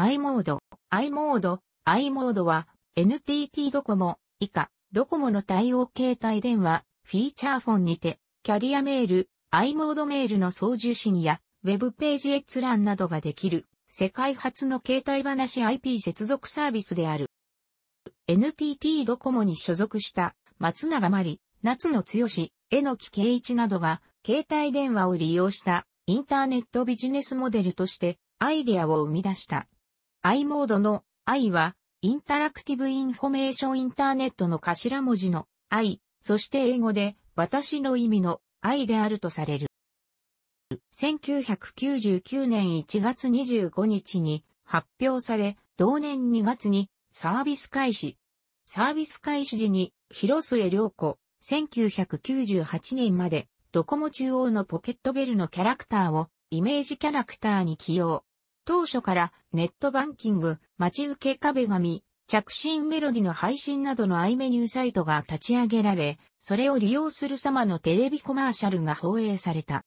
i モード、i モード、i モードは NTT ドコモ以下ドコモの対応携帯電話フィーチャーフォンにてキャリアメール、i モードメールの送受信やウェブページ閲覧などができる世界初の携帯話 IP 接続サービスである。NTT ドコモに所属した松永まり、夏野剛、えのきけいなどが携帯電話を利用したインターネットビジネスモデルとしてアイデアを生み出した。I モードの I は、インタラクティブインフォメーションインターネットの頭文字の I、そして英語で私の意味の I であるとされる。1999年1月25日に発表され、同年2月にサービス開始。サービス開始時に広末良子、1998年までドコモ中央のポケットベルのキャラクターをイメージキャラクターに起用。当初からネットバンキング、待ち受け壁紙、着信メロディの配信などのアイメニューサイトが立ち上げられ、それを利用する様のテレビコマーシャルが放映された。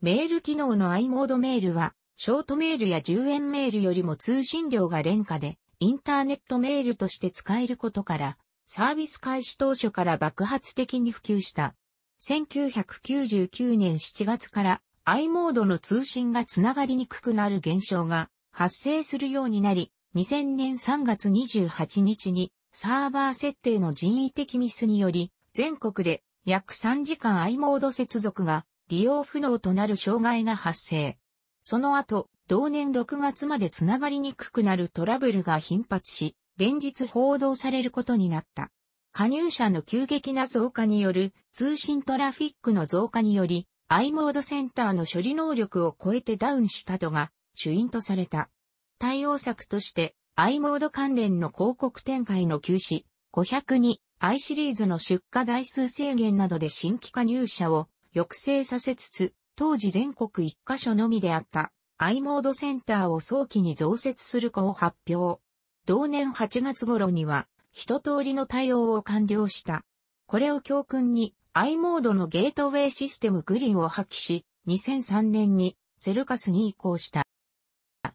メール機能の i モードメールは、ショートメールや10円メールよりも通信量が廉価で、インターネットメールとして使えることから、サービス開始当初から爆発的に普及した。1999年7月から i モードの通信がつながりにくくなる現象が発生するようになり、2000年3月28日にサーバー設定の人為的ミスにより、全国で約3時間 i モード接続が利用不能となる障害が発生。その後、同年6月までつながりにくくなるトラブルが頻発し、連日報道されることになった。加入者の急激な増加による通信トラフィックの増加により、i モードセンターの処理能力を超えてダウンしたとが主因とされた。対応策として i モード関連の広告展開の休止、500に i シリーズの出荷台数制限などで新規加入者を抑制させつつ、当時全国1カ所のみであった i モードセンターを早期に増設するかを発表。同年8月頃には一通りの対応を完了した。これを教訓に i モードのゲートウェイシステムグリーンを破棄し、2003年にセルカスに移行した。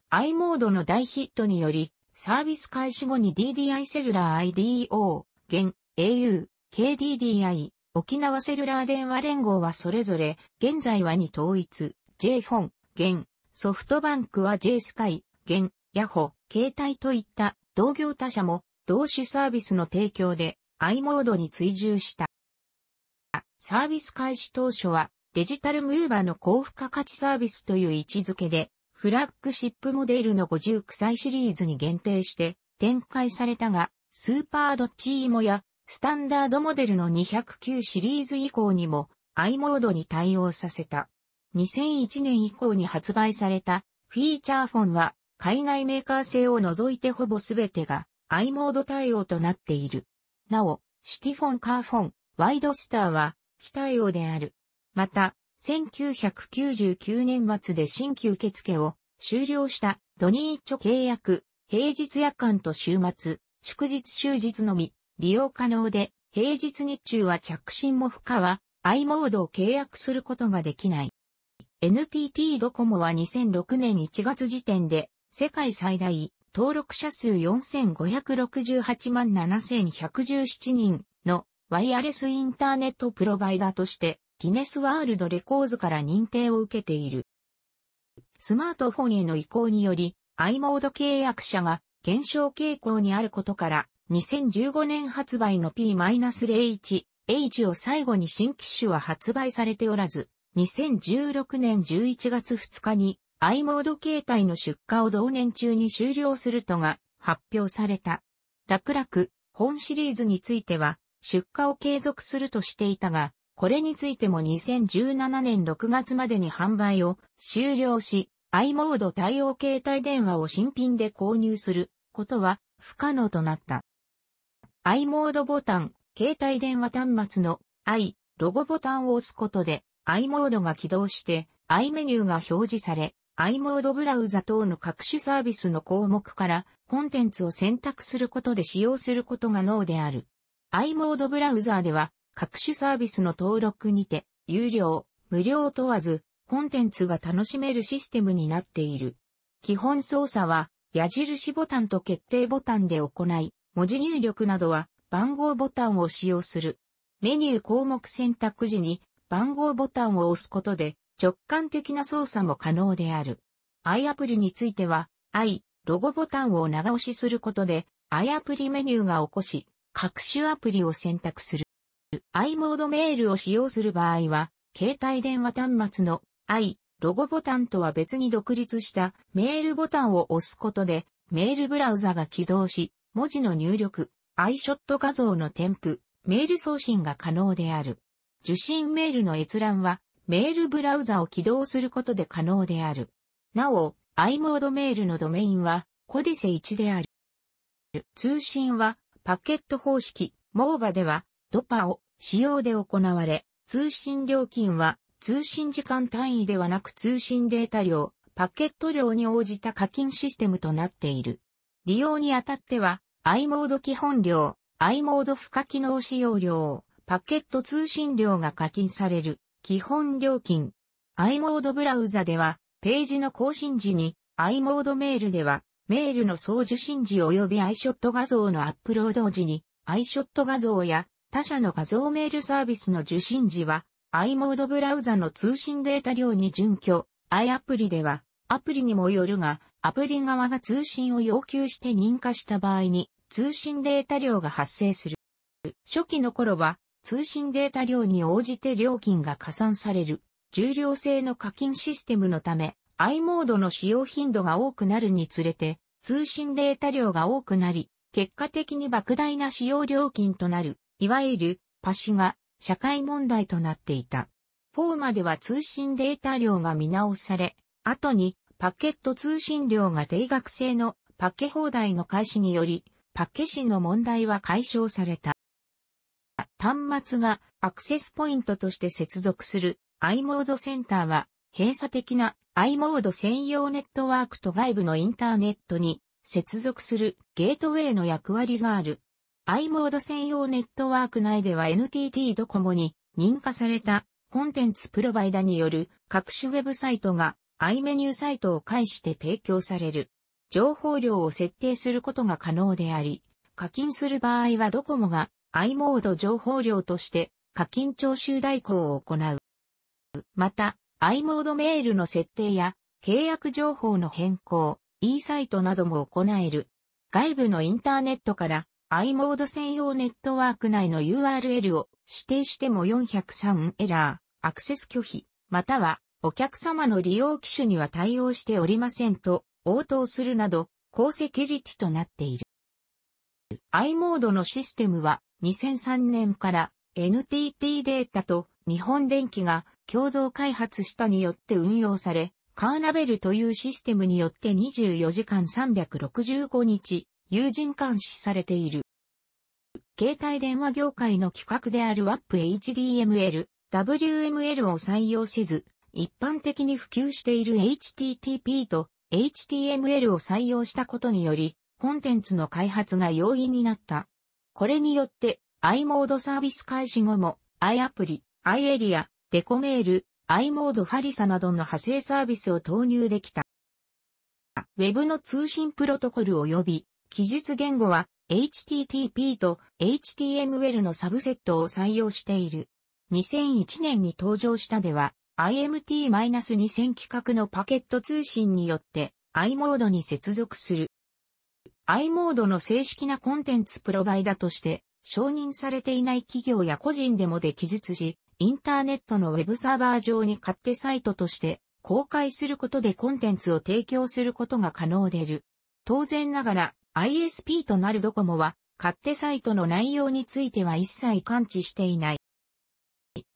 i モードの大ヒットにより、サービス開始後に DDI セルラー IDO、現 au、KDDI、沖縄セルラー電話連合はそれぞれ、現在はに統一、J フ o n 現、ソフトバンクは J スカイ、現、ヤホ、携帯といった同業他社も同種サービスの提供で i モードに追従した。サービス開始当初はデジタルムーバーの高付加価値サービスという位置づけで、フラッグシップモデルの59歳シリーズに限定して展開されたが、スーパードッチイモやスタンダードモデルの209シリーズ以降にも i モードに対応させた。2001年以降に発売されたフィーチャーフォンは海外メーカー製を除いてほぼすべてが i モード対応となっている。なお、シティフォンカーフォン、ワイドスターは期待王である。また、1999年末で新規受付を終了したドニーチョ契約、平日夜間と週末、祝日終日のみ、利用可能で、平日日中は着信も不可は、i モードを契約することができない。NTT ドコモは2006年1月時点で、世界最大、登録者数4568万7117人、ワイヤレスインターネットプロバイダーとして、ギネスワールドレコーズから認定を受けている。スマートフォンへの移行により、i モード契約者が減少傾向にあることから、2015年発売の P-01H、H を最後に新機種は発売されておらず、2016年11月2日に i モード携帯の出荷を同年中に終了するとが発表された。楽々、本シリーズについては、出荷を継続するとしていたが、これについても2017年6月までに販売を終了し、i モード対応携帯電話を新品で購入することは不可能となった。i モードボタン、携帯電話端末の i ロゴボタンを押すことで i モードが起動して i メニューが表示され、i モードブラウザ等の各種サービスの項目からコンテンツを選択することで使用することが脳である。i モードブラウザーでは、各種サービスの登録にて、有料、無料問わず、コンテンツが楽しめるシステムになっている。基本操作は、矢印ボタンと決定ボタンで行い、文字入力などは番号ボタンを使用する。メニュー項目選択時に番号ボタンを押すことで直感的な操作も可能である。i アプリについては i ロゴボタンを長押しすることで i アプリメニューが起こし各種アプリを選択する。i モードメールを使用する場合は、携帯電話端末の i ロゴボタンとは別に独立したメールボタンを押すことで、メールブラウザが起動し、文字の入力、iShot 画像の添付、メール送信が可能である。受信メールの閲覧は、メールブラウザを起動することで可能である。なお、i モードメールのドメインは、コディセ1である。通信は、パケット方式、モーバでは、ドパを使用で行われ、通信料金は通信時間単位ではなく通信データ量、パケット量に応じた課金システムとなっている。利用にあたっては、i モード基本料、i モード付加機能使用料、パケット通信量が課金される、基本料金。i モードブラウザでは、ページの更新時に i モードメールでは、メールの送受信時及び iShot 画像のアップロード時に iShot 画像や他社の画像メールサービスの受信時は i モードブラウザの通信データ量に準拠 i アプリではアプリにもよるがアプリ側が通信を要求して認可した場合に通信データ量が発生する。初期の頃は通信データ量に応じて料金が加算される重量性の課金システムのため i モードの使用頻度が多くなるにつれて、通信データ量が多くなり、結果的に莫大な使用料金となる、いわゆるパシが社会問題となっていた。フォーマでは通信データ量が見直され、後にパケット通信量が定額制のパケ放題の開始により、パケ市の問題は解消された。端末がアクセスポイントとして接続する i モードセンターは閉鎖的な i モード専用ネットワークと外部のインターネットに接続するゲートウェイの役割がある。i モード専用ネットワーク内では NTT ドコモに認可されたコンテンツプロバイダによる各種ウェブサイトが i メニューサイトを介して提供される。情報量を設定することが可能であり、課金する場合はドコモが i モード情報量として課金徴収代行を行う。また、i モードメールの設定や契約情報の変更、e サイトなども行える。外部のインターネットから i モード専用ネットワーク内の URL を指定しても403エラー、アクセス拒否、またはお客様の利用機種には対応しておりませんと応答するなど高セキュリティとなっている。i モードのシステムは2003年から NTT データと日本電機が共同開発したによって運用され、カーナベルというシステムによって24時間365日、有人監視されている。携帯電話業界の規格である WAP HDML、WML を採用せず、一般的に普及している HTTP と HTML を採用したことにより、コンテンツの開発が容易になった。これによって、i モードサービス開始後も、i アプリ、i エリア、デコメール、i モードファリサなどの派生サービスを投入できた。Web の通信プロトコル及び記述言語は HTTP と HTML のサブセットを採用している。2001年に登場したでは IMT-2000 規格のパケット通信によって i モードに接続する。i モードの正式なコンテンツプロバイダとして承認されていない企業や個人でもで記述し、インターネットのウェブサーバー上に勝手サイトとして公開することでコンテンツを提供することが可能でる。当然ながら ISP となるドコモは勝手サイトの内容については一切感知していない。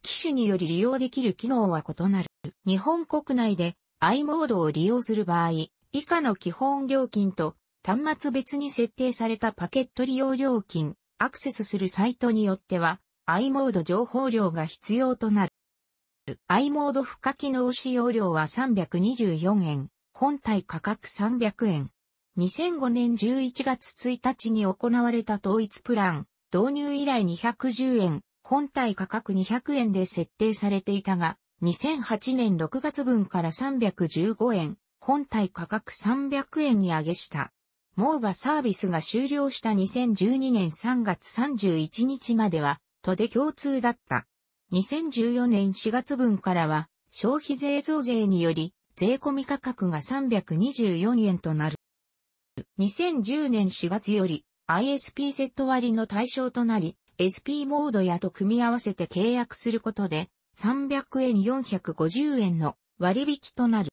機種により利用できる機能は異なる。日本国内で i モードを利用する場合、以下の基本料金と端末別に設定されたパケット利用料金、アクセスするサイトによっては i モード情報量が必要となる。i モード付加機能使用量は324円、本体価格300円。2005年11月1日に行われた統一プラン、導入以来210円、本体価格200円で設定されていたが、2008年6月分から315円、本体価格300円に上げした。モーバサービスが終了した2012年3月31日までは、とで共通だった。2014年4月分からは、消費税増税により、税込み価格が324円となる。2010年4月より ISP セット割の対象となり、SP モードやと組み合わせて契約することで、300円450円の割引となる。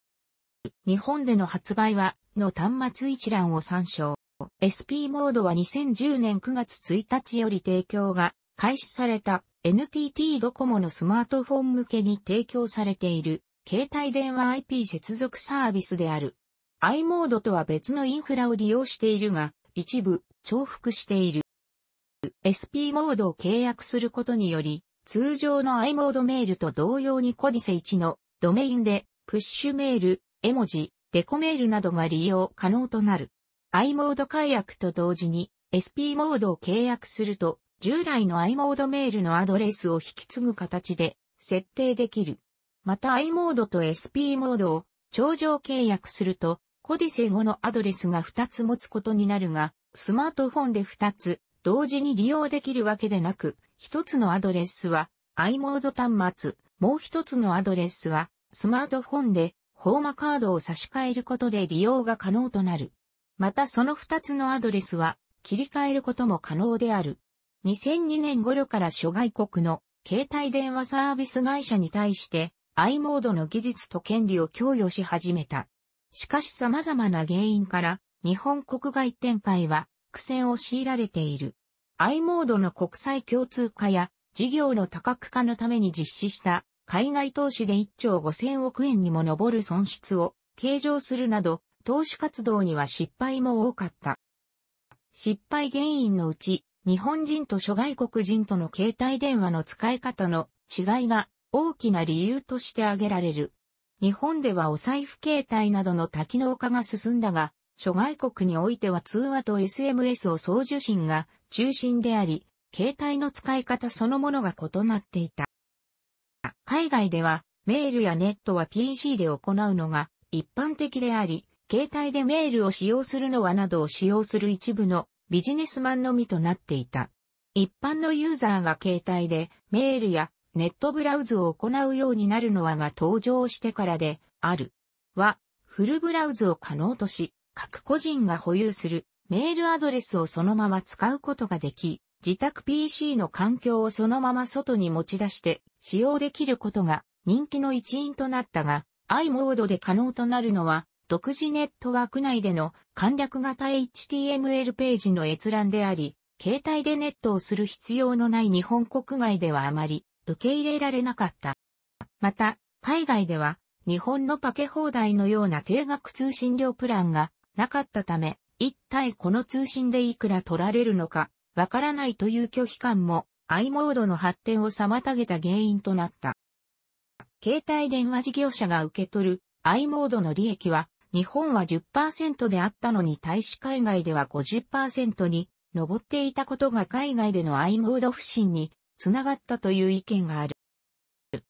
日本での発売は、の端末一覧を参照。SP モードは2010年9月1日より提供が開始された NTT ドコモのスマートフォン向けに提供されている携帯電話 IP 接続サービスである。i モードとは別のインフラを利用しているが、一部重複している。SP モードを契約することにより、通常の i モードメールと同様にコディセ1のドメインで、プッシュメール、絵文字、デコメールなどが利用可能となる。i モード解約と同時に SP モードを契約すると従来の i モードメールのアドレスを引き継ぐ形で設定できる。また i モードと SP モードを頂上契約すると、コディセ後のアドレスが2つ持つことになるが、スマートフォンで2つ同時に利用できるわけでなく、1つのアドレスは i モード端末、もう1つのアドレスはスマートフォンでホーマカードを差し替えることで利用が可能となる。またその2つのアドレスは切り替えることも可能である。2002年頃から諸外国の携帯電話サービス会社に対して i モードの技術と権利を供与し始めた。しかし様々な原因から日本国外展開は苦戦を強いられている。i モードの国際共通化や事業の多角化のために実施した海外投資で1兆5000億円にも上る損失を計上するなど投資活動には失敗も多かった。失敗原因のうち日本人と諸外国人との携帯電話の使い方の違いが大きな理由として挙げられる。日本ではお財布携帯などの多機能化が進んだが、諸外国においては通話と SMS を送受信が中心であり、携帯の使い方そのものが異なっていた。海外では、メールやネットは PC で行うのが一般的であり、携帯でメールを使用するのはなどを使用する一部のビジネスマンのみとなっていた。一般のユーザーが携帯でメールやネットブラウズを行うようになるのはが登場してからである。は、フルブラウズを可能とし、各個人が保有するメールアドレスをそのまま使うことができ、自宅 PC の環境をそのまま外に持ち出して使用できることが人気の一因となったが、i モードで可能となるのは独自ネットワーク内での簡略型 HTML ページの閲覧であり、携帯でネットをする必要のない日本国外ではあまり受け入れられなかった。また、海外では日本のパケ放題のような定額通信料プランがなかったため、一体この通信でいくら取られるのか、わからないという拒否感も i モードの発展を妨げた原因となった。携帯電話事業者が受け取る i モードの利益は日本は10%であったのに対し海外では50%に上っていたことが海外での i モード不振につながったという意見がある。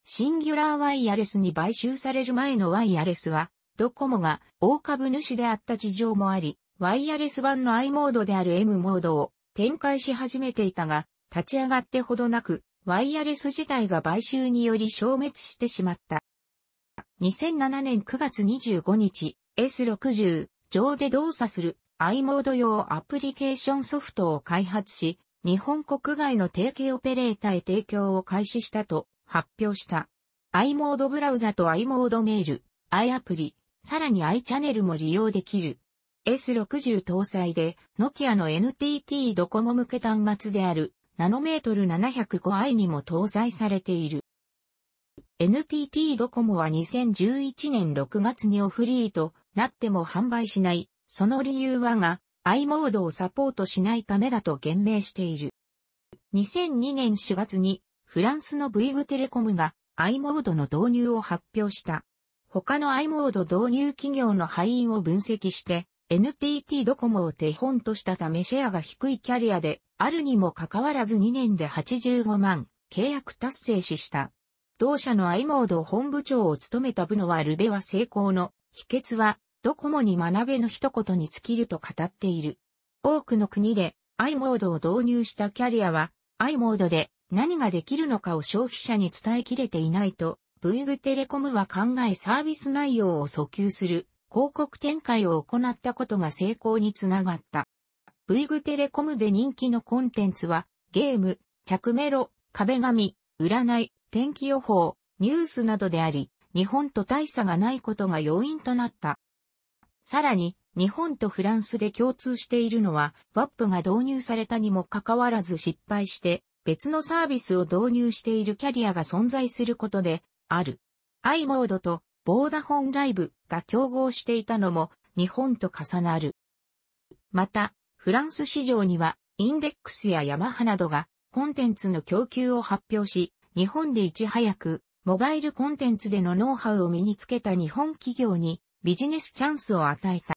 シンギュラーワイヤレスに買収される前のワイヤレスは、ドコモが大株主であった事情もあり、ワイヤレス版の i モードである M モードを展開し始めていたが、立ち上がってほどなく、ワイヤレス自体が買収により消滅してしまった。2007年9月25日、S60 上で動作する i モード用アプリケーションソフトを開発し、日本国外の提携オペレーターへ提供を開始したと発表した。i モードブラウザと i モードメール、i アプリ、さらに i チャンネルも利用できる。S60 搭載で、ノキアの NTT ドコモ向け端末である、ナノメートル 705i にも搭載されている。NTT ドコモは2011年6月にオフリート、なっても販売しない。その理由はが、i モードをサポートしないためだと言明している。2002年4月に、フランスの V グテレコムが i モードの導入を発表した。他の i モード導入企業の敗因を分析して、NTT ドコモを手本としたためシェアが低いキャリアであるにもかかわらず2年で85万契約達成しした。同社の i モード本部長を務めたブノワルベは成功の秘訣は、ドコモに学べの一言に尽きると語っている。多くの国で i モードを導入したキャリアは i モードで何ができるのかを消費者に伝えきれていないと、v グテレコムは考えサービス内容を訴求する広告展開を行ったことが成功につながった。v グテレコムで人気のコンテンツはゲーム、着メロ、壁紙、占い、天気予報、ニュースなどであり、日本と大差がないことが要因となった。さらに、日本とフランスで共通しているのは、ワップが導入されたにもかかわらず失敗して、別のサービスを導入しているキャリアが存在することで、ある。i モードとボーダフォンライブが競合していたのも、日本と重なる。また、フランス市場には、インデックスやヤマハなどが、コンテンツの供給を発表し、日本でいち早く、モバイルコンテンツでのノウハウを身につけた日本企業にビジネスチャンスを与えた。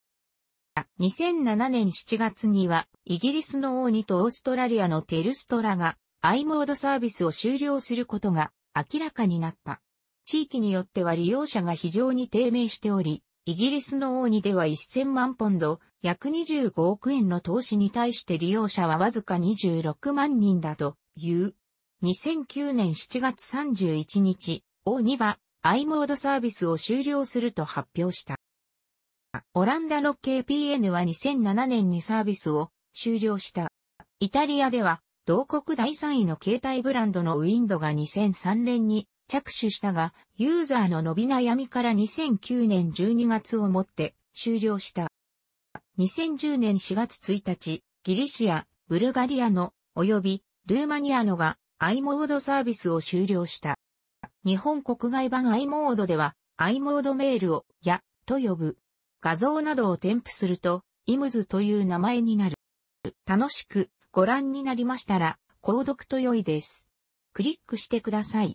2007年7月には、イギリスの王にとオーストラリアのテルストラが、i モードサービスを終了することが明らかになった。地域によっては利用者が非常に低迷しており、イギリスの王にでは1000万ポンド、約25億円の投資に対して利用者はわずか26万人だという2009年7月31日、O2 は i モードサービスを終了すると発表した。オランダの KPN は2007年にサービスを終了した。イタリアでは、同国第3位の携帯ブランドのウィンドが2003年に着手したが、ユーザーの伸び悩みから2009年12月をもって終了した。2010年4月1日、ギリシア、ブルガリアの、及びルーマニアのが i モードサービスを終了した。日本国外版 i モードでは i モードメールをやと呼ぶ。画像などを添付するとイムズという名前になる。楽しくご覧になりましたら購読と良いです。クリックしてください。